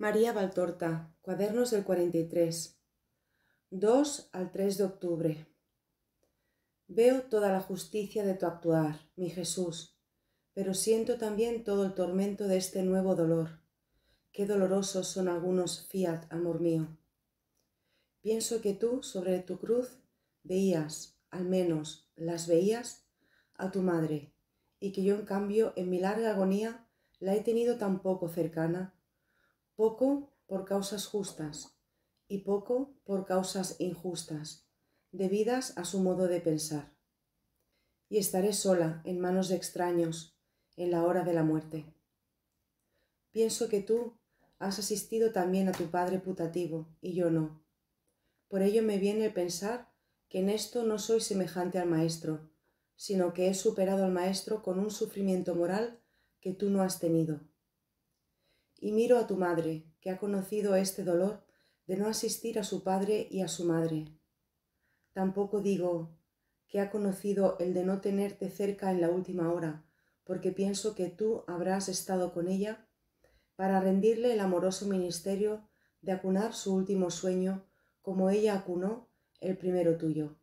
María Valtorta, Cuadernos del 43, 2 al 3 de octubre. Veo toda la justicia de tu actuar, mi Jesús, pero siento también todo el tormento de este nuevo dolor. Qué dolorosos son algunos fiat, amor mío. Pienso que tú sobre tu cruz veías, al menos las veías, a tu madre, y que yo en cambio en mi larga agonía la he tenido tan poco cercana poco por causas justas y poco por causas injustas, debidas a su modo de pensar. Y estaré sola en manos de extraños en la hora de la muerte. Pienso que tú has asistido también a tu padre putativo y yo no. Por ello me viene el pensar que en esto no soy semejante al maestro, sino que he superado al maestro con un sufrimiento moral que tú no has tenido y miro a tu madre, que ha conocido este dolor de no asistir a su padre y a su madre. Tampoco digo que ha conocido el de no tenerte cerca en la última hora, porque pienso que tú habrás estado con ella para rendirle el amoroso ministerio de acunar su último sueño como ella acunó el primero tuyo.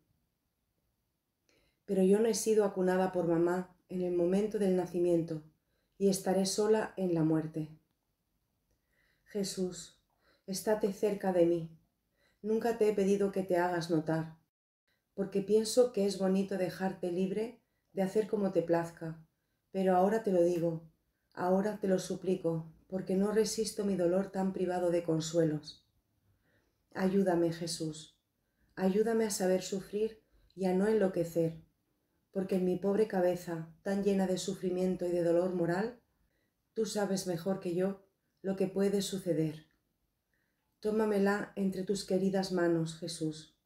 Pero yo no he sido acunada por mamá en el momento del nacimiento y estaré sola en la muerte. Jesús, estate cerca de mí. Nunca te he pedido que te hagas notar, porque pienso que es bonito dejarte libre de hacer como te plazca, pero ahora te lo digo, ahora te lo suplico, porque no resisto mi dolor tan privado de consuelos. Ayúdame, Jesús, ayúdame a saber sufrir y a no enloquecer, porque en mi pobre cabeza, tan llena de sufrimiento y de dolor moral, tú sabes mejor que yo lo que puede suceder. Tómamela entre tus queridas manos, Jesús.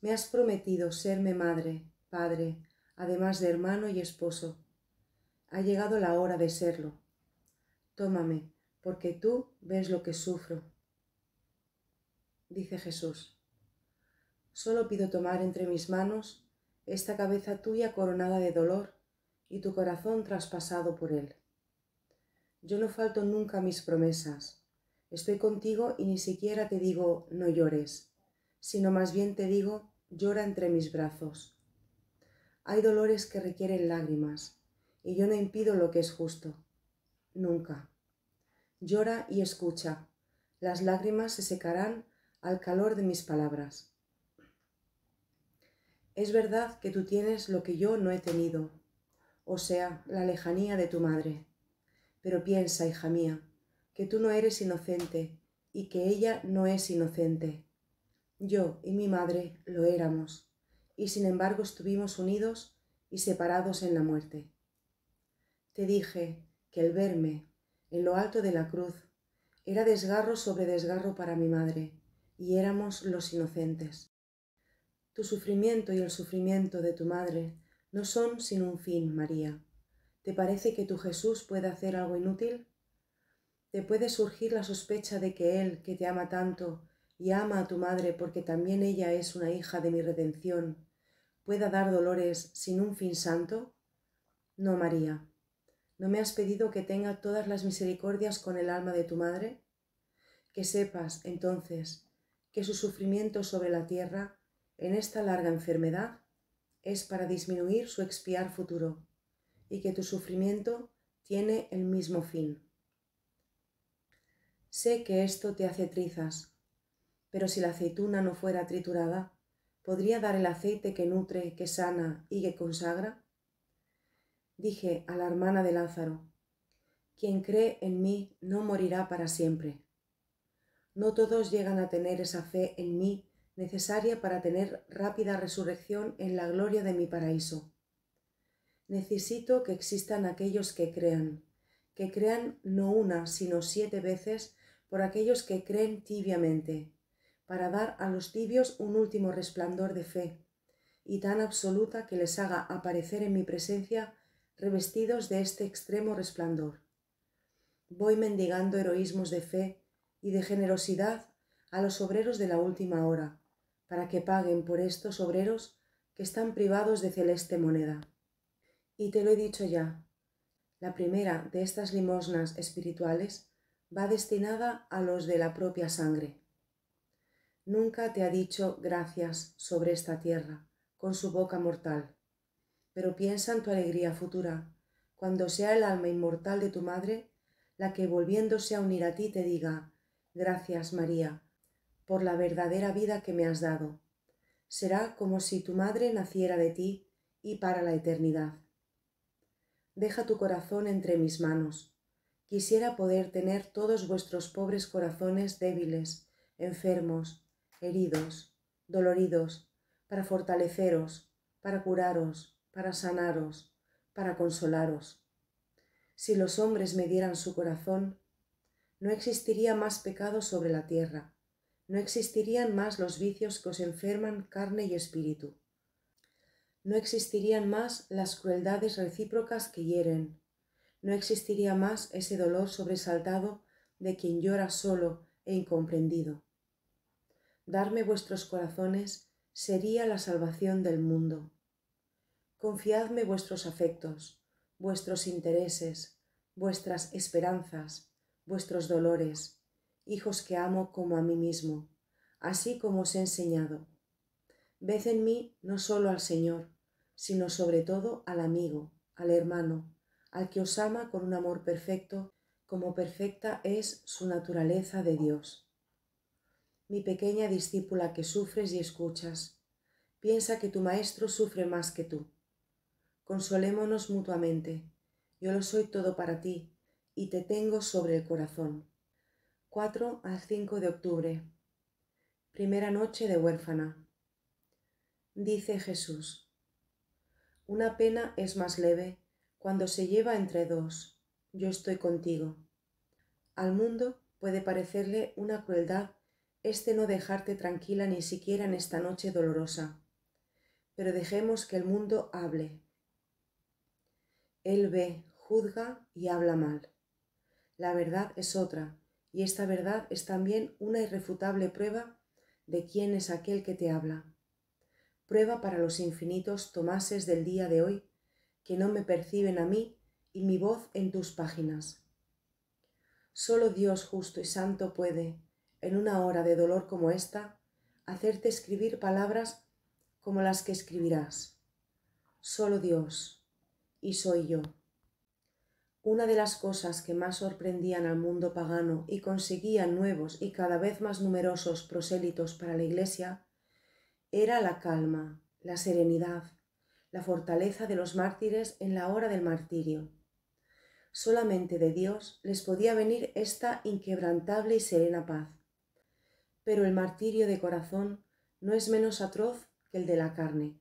Me has prometido serme madre, padre, además de hermano y esposo. Ha llegado la hora de serlo. Tómame, porque tú ves lo que sufro. Dice Jesús, solo pido tomar entre mis manos esta cabeza tuya coronada de dolor y tu corazón traspasado por él. Yo no falto nunca mis promesas. Estoy contigo y ni siquiera te digo no llores, sino más bien te digo llora entre mis brazos. Hay dolores que requieren lágrimas, y yo no impido lo que es justo. Nunca. Llora y escucha. Las lágrimas se secarán al calor de mis palabras. Es verdad que tú tienes lo que yo no he tenido, o sea, la lejanía de tu madre. Pero piensa, hija mía, que tú no eres inocente y que ella no es inocente. Yo y mi madre lo éramos, y sin embargo estuvimos unidos y separados en la muerte. Te dije que el verme en lo alto de la cruz era desgarro sobre desgarro para mi madre, y éramos los inocentes. Tu sufrimiento y el sufrimiento de tu madre no son sin un fin, María. ¿Te parece que tu Jesús puede hacer algo inútil? ¿Te puede surgir la sospecha de que Él, que te ama tanto y ama a tu madre porque también ella es una hija de mi redención, pueda dar dolores sin un fin santo? No, María. ¿No me has pedido que tenga todas las misericordias con el alma de tu madre? Que sepas, entonces, que su sufrimiento sobre la tierra, en esta larga enfermedad, es para disminuir su expiar futuro y que tu sufrimiento tiene el mismo fin. Sé que esto te hace trizas, pero si la aceituna no fuera triturada, ¿podría dar el aceite que nutre, que sana y que consagra? Dije a la hermana de Lázaro, quien cree en mí no morirá para siempre. No todos llegan a tener esa fe en mí necesaria para tener rápida resurrección en la gloria de mi paraíso. Necesito que existan aquellos que crean, que crean no una, sino siete veces por aquellos que creen tibiamente, para dar a los tibios un último resplandor de fe, y tan absoluta que les haga aparecer en mi presencia revestidos de este extremo resplandor. Voy mendigando heroísmos de fe y de generosidad a los obreros de la última hora, para que paguen por estos obreros que están privados de celeste moneda. Y te lo he dicho ya, la primera de estas limosnas espirituales va destinada a los de la propia sangre. Nunca te ha dicho gracias sobre esta tierra con su boca mortal, pero piensa en tu alegría futura, cuando sea el alma inmortal de tu madre la que volviéndose a unir a ti te diga, gracias María, por la verdadera vida que me has dado. Será como si tu madre naciera de ti y para la eternidad deja tu corazón entre mis manos. Quisiera poder tener todos vuestros pobres corazones débiles, enfermos, heridos, doloridos, para fortaleceros, para curaros, para sanaros, para consolaros. Si los hombres me dieran su corazón, no existiría más pecado sobre la tierra, no existirían más los vicios que os enferman carne y espíritu. No existirían más las crueldades recíprocas que hieren. No existiría más ese dolor sobresaltado de quien llora solo e incomprendido. Darme vuestros corazones sería la salvación del mundo. Confiadme vuestros afectos, vuestros intereses, vuestras esperanzas, vuestros dolores, hijos que amo como a mí mismo, así como os he enseñado. Ved en mí no solo al Señor, sino sobre todo al amigo, al hermano, al que os ama con un amor perfecto, como perfecta es su naturaleza de Dios. Mi pequeña discípula que sufres y escuchas, piensa que tu Maestro sufre más que tú. Consolémonos mutuamente. Yo lo soy todo para ti y te tengo sobre el corazón. 4 al 5 de octubre. Primera noche de huérfana. Dice Jesús. Una pena es más leve cuando se lleva entre dos. Yo estoy contigo. Al mundo puede parecerle una crueldad este no dejarte tranquila ni siquiera en esta noche dolorosa. Pero dejemos que el mundo hable. Él ve, juzga y habla mal. La verdad es otra, y esta verdad es también una irrefutable prueba de quién es aquel que te habla prueba para los infinitos tomases del día de hoy, que no me perciben a mí y mi voz en tus páginas. Solo Dios justo y santo puede, en una hora de dolor como esta, hacerte escribir palabras como las que escribirás. Solo Dios, y soy yo. Una de las cosas que más sorprendían al mundo pagano y conseguían nuevos y cada vez más numerosos prosélitos para la Iglesia era la calma, la serenidad, la fortaleza de los mártires en la hora del martirio. Solamente de Dios les podía venir esta inquebrantable y serena paz. Pero el martirio de corazón no es menos atroz que el de la carne.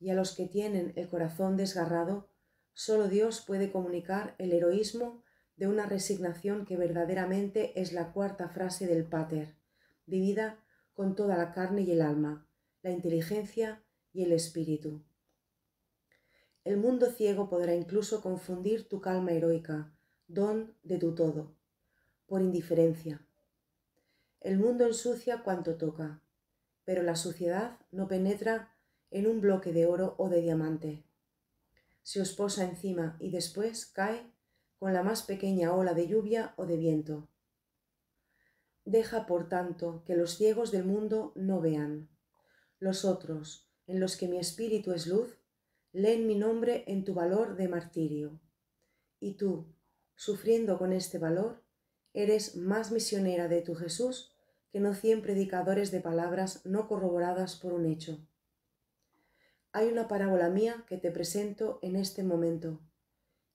Y a los que tienen el corazón desgarrado, solo Dios puede comunicar el heroísmo de una resignación que verdaderamente es la cuarta frase del Pater, vivida con toda la carne y el alma la inteligencia y el espíritu. El mundo ciego podrá incluso confundir tu calma heroica, don de tu todo, por indiferencia. El mundo ensucia cuanto toca, pero la suciedad no penetra en un bloque de oro o de diamante. Se os posa encima y después cae con la más pequeña ola de lluvia o de viento. Deja, por tanto, que los ciegos del mundo no vean los otros, en los que mi espíritu es luz, leen mi nombre en tu valor de martirio. Y tú, sufriendo con este valor, eres más misionera de tu Jesús que no cien predicadores de palabras no corroboradas por un hecho. Hay una parábola mía que te presento en este momento.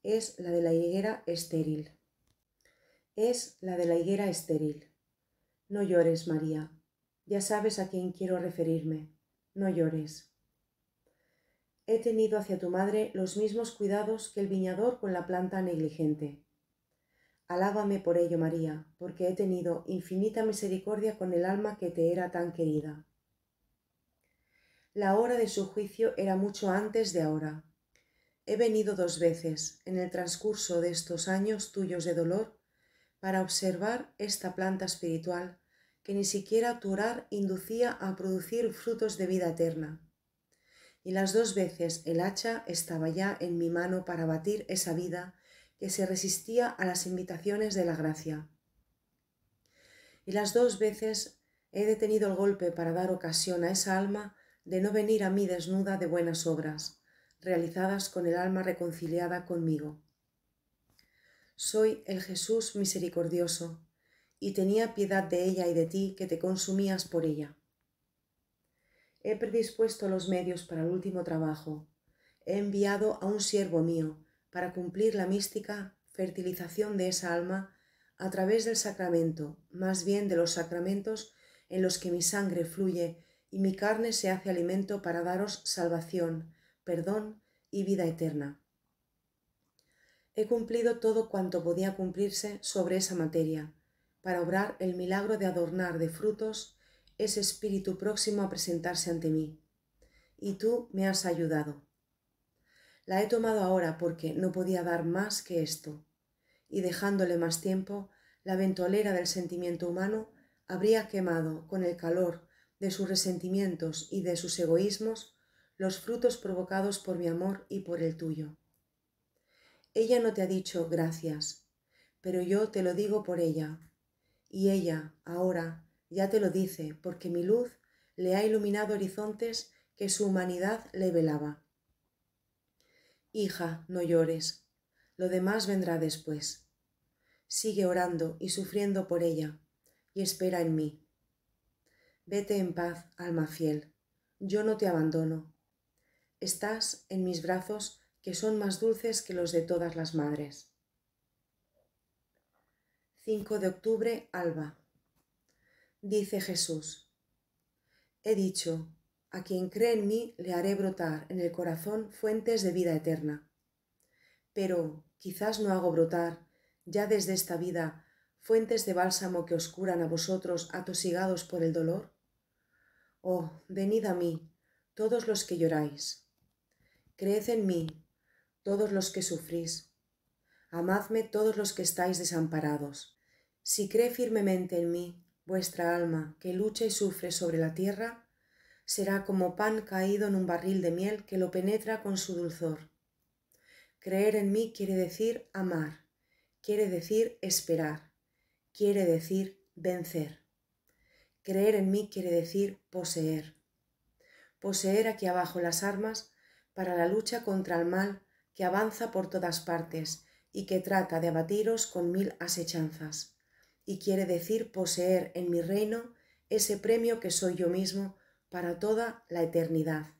Es la de la higuera estéril. Es la de la higuera estéril. No llores, María. Ya sabes a quién quiero referirme. No llores. He tenido hacia tu madre los mismos cuidados que el viñador con la planta negligente. Alábame por ello, María, porque he tenido infinita misericordia con el alma que te era tan querida. La hora de su juicio era mucho antes de ahora. He venido dos veces, en el transcurso de estos años tuyos de dolor, para observar esta planta espiritual ni siquiera tu orar inducía a producir frutos de vida eterna. Y las dos veces el hacha estaba ya en mi mano para batir esa vida que se resistía a las invitaciones de la gracia. Y las dos veces he detenido el golpe para dar ocasión a esa alma de no venir a mí desnuda de buenas obras, realizadas con el alma reconciliada conmigo. Soy el Jesús misericordioso, y tenía piedad de ella y de ti que te consumías por ella. He predispuesto los medios para el último trabajo. He enviado a un siervo mío para cumplir la mística fertilización de esa alma a través del sacramento, más bien de los sacramentos en los que mi sangre fluye y mi carne se hace alimento para daros salvación, perdón y vida eterna. He cumplido todo cuanto podía cumplirse sobre esa materia, para obrar el milagro de adornar de frutos ese espíritu próximo a presentarse ante mí. Y tú me has ayudado. La he tomado ahora porque no podía dar más que esto, y dejándole más tiempo, la ventolera del sentimiento humano habría quemado con el calor de sus resentimientos y de sus egoísmos los frutos provocados por mi amor y por el tuyo. Ella no te ha dicho gracias, pero yo te lo digo por ella, y ella, ahora, ya te lo dice, porque mi luz le ha iluminado horizontes que su humanidad le velaba. Hija, no llores, lo demás vendrá después. Sigue orando y sufriendo por ella, y espera en mí. Vete en paz, alma fiel, yo no te abandono. Estás en mis brazos que son más dulces que los de todas las madres. 5 de octubre, alba. Dice Jesús, he dicho, a quien cree en mí le haré brotar en el corazón fuentes de vida eterna. Pero quizás no hago brotar, ya desde esta vida, fuentes de bálsamo que os curan a vosotros atosigados por el dolor. Oh, venid a mí, todos los que lloráis. Creed en mí, todos los que sufrís amadme todos los que estáis desamparados. Si cree firmemente en mí, vuestra alma, que lucha y sufre sobre la tierra, será como pan caído en un barril de miel que lo penetra con su dulzor. Creer en mí quiere decir amar, quiere decir esperar, quiere decir vencer. Creer en mí quiere decir poseer. Poseer aquí abajo las armas para la lucha contra el mal que avanza por todas partes y que trata de abatiros con mil asechanzas, y quiere decir poseer en mi reino ese premio que soy yo mismo para toda la eternidad.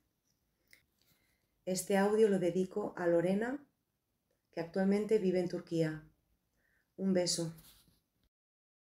Este audio lo dedico a Lorena, que actualmente vive en Turquía. Un beso.